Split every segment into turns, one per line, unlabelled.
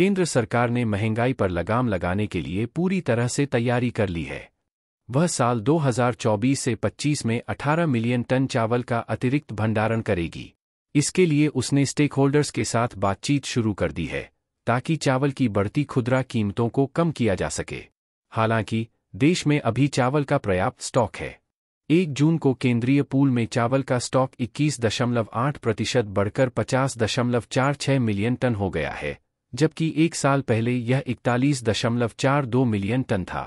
केंद्र सरकार ने महंगाई पर लगाम लगाने के लिए पूरी तरह से तैयारी कर ली है वह साल 2024 से 25 में 18 मिलियन टन चावल का अतिरिक्त भंडारण करेगी इसके लिए उसने स्टेकहोल्डर्स के साथ बातचीत शुरू कर दी है ताकि चावल की बढ़ती खुदरा कीमतों को कम किया जा सके हालांकि देश में अभी चावल का पर्याप्त स्टॉक है एक जून को केंद्रीय पूल में चावल का स्टॉक 21.8 प्रतिशत बढ़कर 50.46 मिलियन टन हो गया है जबकि एक साल पहले यह इकतालीस दशमलव चार दो मिलियन टन था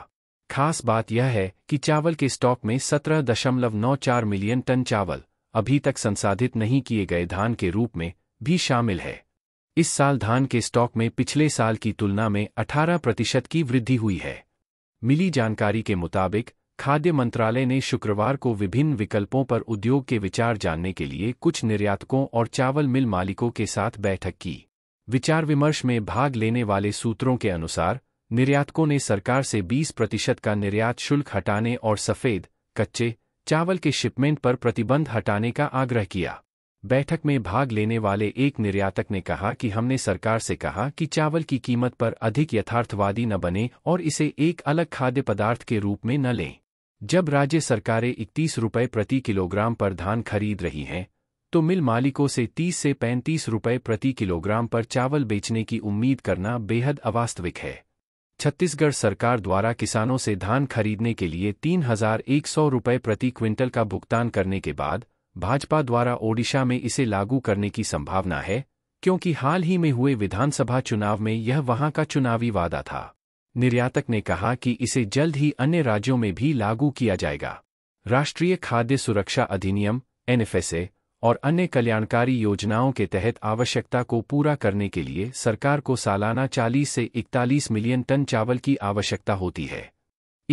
खास बात यह है कि चावल के स्टॉक में सत्रह दशमलव नौ चार मिलियन टन चावल अभी तक संसाधित नहीं किए गए धान के रूप में भी शामिल है इस साल धान के स्टॉक में पिछले साल की तुलना में 18 प्रतिशत की वृद्धि हुई है मिली जानकारी के मुताबिक खाद्य मंत्रालय ने शुक्रवार को विभिन्न विकल्पों पर उद्योग के विचार जानने के लिए कुछ निर्यातकों और चावल मिल मालिकों के साथ बैठक की विचार विमर्श में भाग लेने वाले सूत्रों के अनुसार निर्यातकों ने सरकार से 20 प्रतिशत का निर्यात शुल्क हटाने और सफ़ेद कच्चे चावल के शिपमेंट पर प्रतिबंध हटाने का आग्रह किया बैठक में भाग लेने वाले एक निर्यातक ने कहा कि हमने सरकार से कहा कि चावल की कीमत पर अधिक यथार्थवादी न बने और इसे एक अलग खाद्य पदार्थ के रूप में न लें जब राज्य सरकारें इकतीस रुपये प्रति किलोग्राम पर धान खरीद रही हैं तो मिल मालिकों से 30 से 35 रुपए प्रति किलोग्राम पर चावल बेचने की उम्मीद करना बेहद अवास्तविक है छत्तीसगढ़ सरकार द्वारा किसानों से धान खरीदने के लिए तीन हजार एक सौ रुपये प्रति क्विंटल का भुगतान करने के बाद भाजपा द्वारा ओडिशा में इसे लागू करने की संभावना है क्योंकि हाल ही में हुए विधानसभा चुनाव में यह वहां का चुनावी वादा था निर्यातक ने कहा कि इसे जल्द ही अन्य राज्यों में भी लागू किया जाएगा राष्ट्रीय खाद्य सुरक्षा अधिनियम एनएफएसए और अन्य कल्याणकारी योजनाओं के तहत आवश्यकता को पूरा करने के लिए सरकार को सालाना 40 से 41 मिलियन टन चावल की आवश्यकता होती है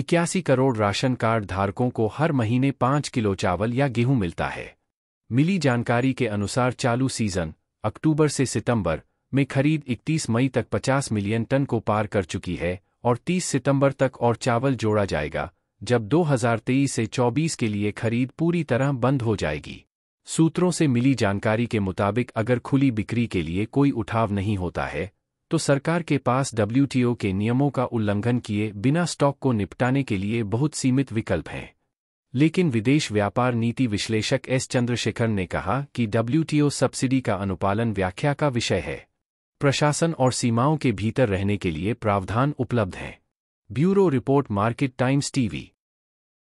इक्यासी करोड़ राशन कार्ड धारकों को हर महीने पाँच किलो चावल या गेहूं मिलता है मिली जानकारी के अनुसार चालू सीजन अक्टूबर से सितंबर में खरीद 31 मई तक 50 मिलियन टन को पार कर चुकी है और 30 सितंबर तक और चावल जोड़ा जाएगा जब 2023 से 24 के लिए खरीद पूरी तरह बंद हो जाएगी सूत्रों से मिली जानकारी के मुताबिक अगर खुली बिक्री के लिए कोई उठाव नहीं होता है तो सरकार के पास डब्ल्यूटीओ के नियमों का उल्लंघन किए बिना स्टॉक को निपटाने के लिए बहुत सीमित विकल्प हैं लेकिन विदेश व्यापार नीति विश्लेषक एस चंद्रशेखर ने कहा कि डब्ल्यूटीओ सब्सिडी का अनुपालन व्याख्या का विषय है प्रशासन और सीमाओं के भीतर रहने के लिए प्रावधान उपलब्ध हैं bureau report market times TV